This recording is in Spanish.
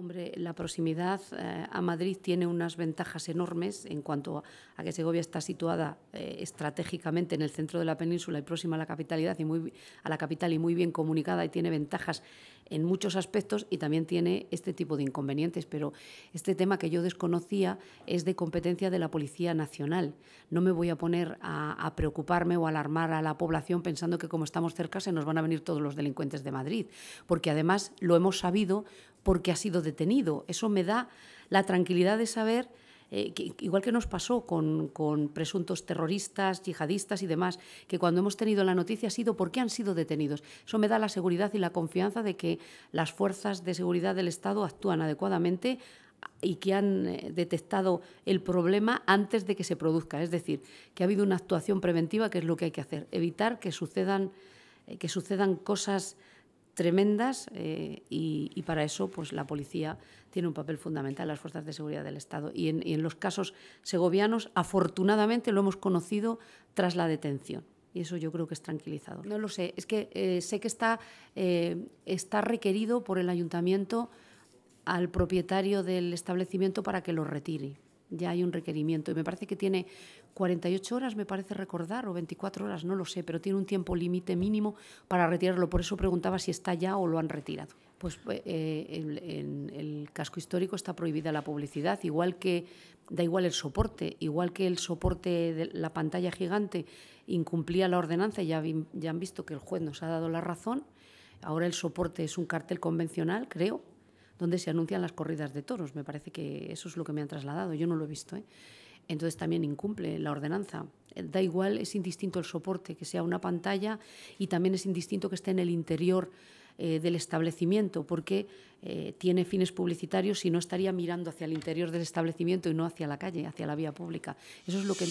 Hombre, la proximidad eh, a Madrid tiene unas ventajas enormes en cuanto a, que Segovia está situada eh, estratégicamente en el centro de la península y próxima a la capitalidad y muy, a la capital y muy bien comunicada y tiene ventajas en muchos aspectos y también tiene este tipo de inconvenientes. Pero este tema que yo desconocía es de competencia de la Policía Nacional. No me voy a poner a, a preocuparme o alarmar a la población pensando que como estamos cerca se nos van a venir todos los delincuentes de Madrid, porque además lo hemos sabido porque ha sido detenido. Eso me da la tranquilidad de saber, eh, que, igual que nos pasó con, presuntos terroristas, yihadistas y demás, que cuando hemos tenido la noticia ha sido por qué han sido detenidos. Eso me da la seguridad y la confianza de que las fuerzas de seguridad del Estado actúan adecuadamente y que han eh, detectado el problema antes de que se produzca. Es decir, que ha habido una actuación preventiva, que es lo que hay que hacer, evitar que sucedan, eh, que sucedan cosas tremendas eh, y, para eso pues, la policía tiene un papel fundamental, las fuerzas de seguridad del Estado. Y en, los casos segovianos, afortunadamente, lo hemos conocido tras la detención. Y eso yo creo que es tranquilizador. No lo sé, es que eh, sé que está, eh, está requerido por el ayuntamiento al propietario del establecimiento para que lo retire ya hay un requerimiento. Y me parece que tiene 48 horas, me parece recordar, o 24 horas, no lo sé, pero tiene un tiempo límite mínimo para retirarlo. Por eso preguntaba si está ya o lo han retirado. Pues eh, en, el casco histórico está prohibida la publicidad, igual que da igual el soporte, igual que el soporte de la pantalla gigante incumplía la ordenanza, ya han visto que el juez nos ha dado la razón. Ahora el soporte es un cartel convencional, creo, donde se anuncian las corridas de toros. Me parece que eso es lo que me han trasladado, yo no lo he visto. ¿eh? Entonces también incumple la ordenanza. Eh, da igual, es indistinto el soporte, que sea una pantalla y también es indistinto que esté en el interior eh, del establecimiento, porque tiene fines publicitarios y no estaría mirando hacia el interior del establecimiento y no hacia la calle, hacia la vía pública. Eso es lo que